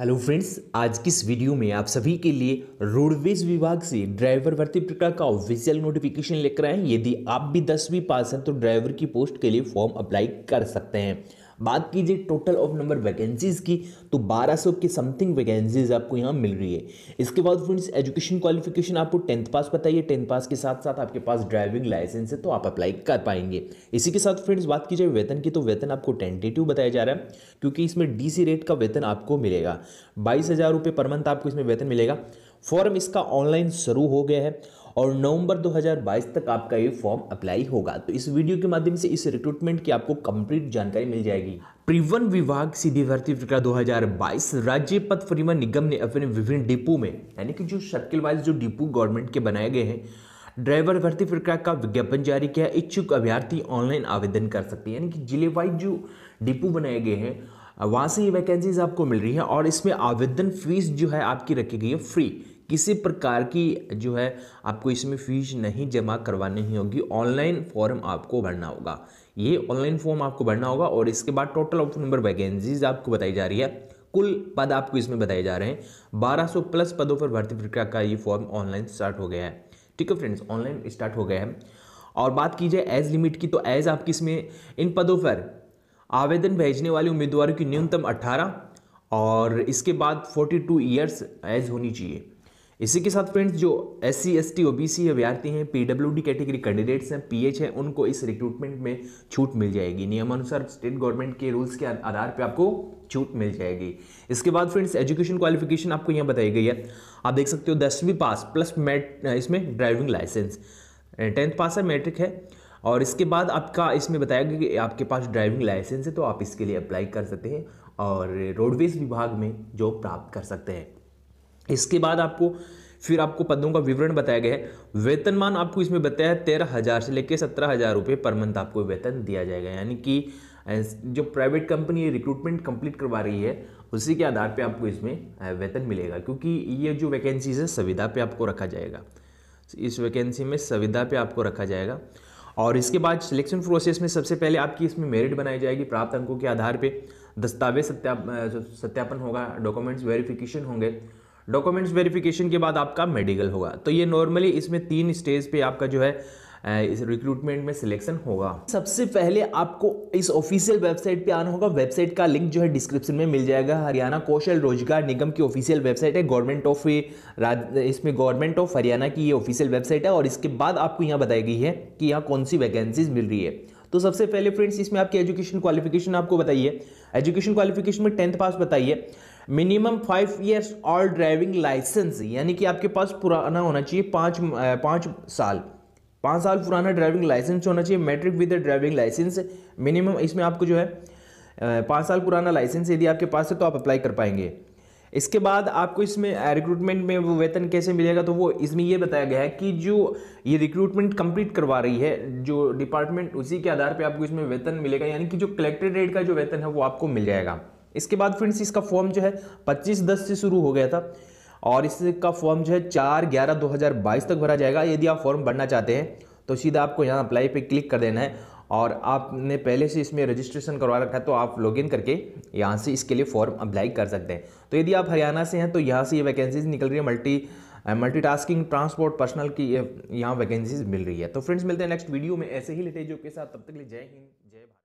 hello friends आज की इस वीडियो में आप सभी के लिए रोडवेज विभाग से ड्राइवर भर्ती प्रक्रिया का ऑफिशियल नोटिफिकेशन लेकर आए यदि आप भी दसवीं पास हैं तो ड्राइवर की पोस्ट के लिए फॉर्म अप्लाई कर सकते हैं बात कीजिए टोटल ऑफ नंबर वैकेंसीज़ की तो 1200 के समथिंग वैकेंसीज आपको यहाँ मिल रही है इसके बाद फ्रेंड्स एजुकेशन क्वालिफिकेशन आपको टेंथ पास बताइए टेंथ पास के साथ साथ आपके पास ड्राइविंग लाइसेंस है तो आप अप्लाई कर पाएंगे इसी के साथ फ्रेंड्स बात की जाए वेतन की तो वेतन आपको टेंटेटिव बताया जा रहा है क्योंकि इसमें डी रेट का वेतन आपको मिलेगा बाईस हज़ार पर मंथ आपको इसमें वेतन मिलेगा फॉर्म इसका ऑनलाइन शुरू हो गया है और नवंबर 2022 तक आपका ये फॉर्म अप्लाई होगा तो इस वीडियो के माध्यम से इस रिक्रूटमेंट की आपको कंप्लीट जानकारी मिल जाएगी परिवहन विभाग सीधी भर्ती प्रक्रिया 2022 राज्य पथ परिवहन निगम ने अपने विभिन्न डिपो में यानी कि जो सर्किल वाइज जो डिपो गवर्नमेंट के बनाए गए हैं ड्राइवर भर्ती प्रक्रिया का विज्ञापन जारी किया इच्छुक अभ्यर्थी ऑनलाइन आवेदन कर सकते हैं यानी कि जिले वाइज जो डिपो बनाए गए हैं वहाँ से ये वैकेंसीज आपको मिल रही है और इसमें आवेदन फीस जो है आपकी रखी गई है फ्री किसी प्रकार की जो है आपको इसमें फ़ीस नहीं जमा करवानी होगी ऑनलाइन फॉर्म आपको भरना होगा ये ऑनलाइन फॉर्म आपको भरना होगा और इसके बाद टोटल ऑप्शन नंबर वैकेंसीज आपको बताई जा रही है कुल पद आपको इसमें बताए जा रहे हैं 1200 प्लस पदों पर भर्ती प्रक्रिया का ये फॉर्म ऑनलाइन स्टार्ट हो गया है ठीक है फ्रेंड्स ऑनलाइन स्टार्ट हो गया है और बात की जाए एज लिमिट की तो एज आपकी इसमें इन पदों पर आवेदन भेजने वाले उम्मीदवारों की न्यूनतम 18 और इसके बाद 42 ईयर्स एज होनी चाहिए इसी के साथ फ्रेंड्स जो S C S T O B C अभ्यार्थी हैं P W D category candidates हैं पी एच हैं उनको इस रिक्रूटमेंट में छूट मिल जाएगी नियमानुसार स्टेट गवर्नमेंट के रूल्स के आधार पर आपको छूट मिल जाएगी इसके बाद फ्रेंड्स एजुकेशन क्वालिफिकेशन आपको यहाँ बताई गई है आप देख सकते हो दसवीं पास प्लस मैट इसमें ड्राइविंग लाइसेंस टेंथ पास है मैट्रिक है और इसके बाद आपका इसमें बताया गया कि आपके पास ड्राइविंग लाइसेंस है तो आप इसके लिए अप्लाई कर सकते हैं और रोडवेज विभाग में जॉब प्राप्त कर सकते हैं इसके बाद आपको फिर आपको पदों का विवरण बताया गया है वेतनमान आपको इसमें बताया है तेरह हज़ार से लेकर सत्रह हज़ार रुपये पर मंथ आपको वेतन दिया जाएगा यानी कि जो प्राइवेट कंपनी रिक्रूटमेंट कंप्लीट करवा रही है उसी के आधार पे आपको इसमें वेतन मिलेगा क्योंकि ये जो वैकेंसीज है संविधा पे आपको रखा जाएगा इस वैकेंसी में संविधा पे आपको रखा जाएगा और इसके बाद सिलेक्शन प्रोसेस में सबसे पहले आपकी इसमें मेरिट बनाई जाएगी प्राप्त अंकों के आधार पर दस्तावेज सत्या सत्यापन होगा डॉक्यूमेंट्स वेरिफिकेशन होंगे डॉक्यूमेंट्स वेरिफिकेशन के बाद आपका मेडिकल होगा तो ये नॉर्मली इसमें तीन स्टेज पे आपका जो है इस रिक्रूटमेंट में सिलेक्शन होगा सबसे पहले आपको इस ऑफिशियल वेबसाइट पे आना होगा वेबसाइट का लिंक जो है डिस्क्रिप्शन में मिल जाएगा हरियाणा कौशल रोजगार निगम की ऑफिशियल वेबसाइट है गवर्नमेंट ऑफ इसमें गवर्नमेंट ऑफ हरियाणा की ये ऑफिशियल वेबसाइट है और इसके बाद आपको यहाँ बताई गई है कि यहाँ कौन सी वैकेंसीज मिल रही है तो सबसे पहले फ्रेंड्स इसमें आपकी एजुकेशन क्वालिफिकेशन आपको बताइए एजुकेशन क्वालिफिकेशन में टेंथ पास बताइए minimum five years all driving licence यानी कि आपके पास पुराना होना चाहिए पाँच पाँच साल पाँच साल पुराना ड्राइविंग लाइसेंस होना चाहिए matric with driving licence minimum इसमें आपको जो है पाँच साल पुराना लाइसेंस यदि आपके पास है तो आप अप्लाई कर पाएंगे इसके बाद आपको इसमें रिक्रूटमेंट में वो वेतन कैसे मिलेगा तो वो इसमें ये बताया गया है कि जो ये रिक्रूटमेंट कंप्लीट करवा रही है जो डिपार्टमेंट उसी के आधार पर आपको इसमें वेतन मिलेगा यानी कि जो रेट का जो वेतन है वो आपको मिल जाएगा इसके बाद फ्रेंड्स इसका फॉर्म जो है पच्चीस दस से शुरू हो गया था और इसका फॉर्म जो है चार ग्यारह दो तक भरा जाएगा यदि आप फॉर्म भरना चाहते हैं तो सीधा आपको यहाँ अप्लाई पर क्लिक कर देना है और आपने पहले से इसमें रजिस्ट्रेशन करवा रखा है तो आप लॉगिन करके यहाँ से इसके लिए फॉर्म अप्लाई कर सकते हैं तो यदि आप हरियाणा से हैं तो यहाँ से ये यह वैकेंसीज निकल रही है मल्टी मल्टीटास्किंग ट्रांसपोर्ट पर्सनल की यहाँ वैकेंसीज मिल रही है तो फ्रेंड्स मिलते हैं नेक्स्ट वीडियो में ऐसे ही हैं जो के साथ तब तक के लिए जय हिंद जय भारत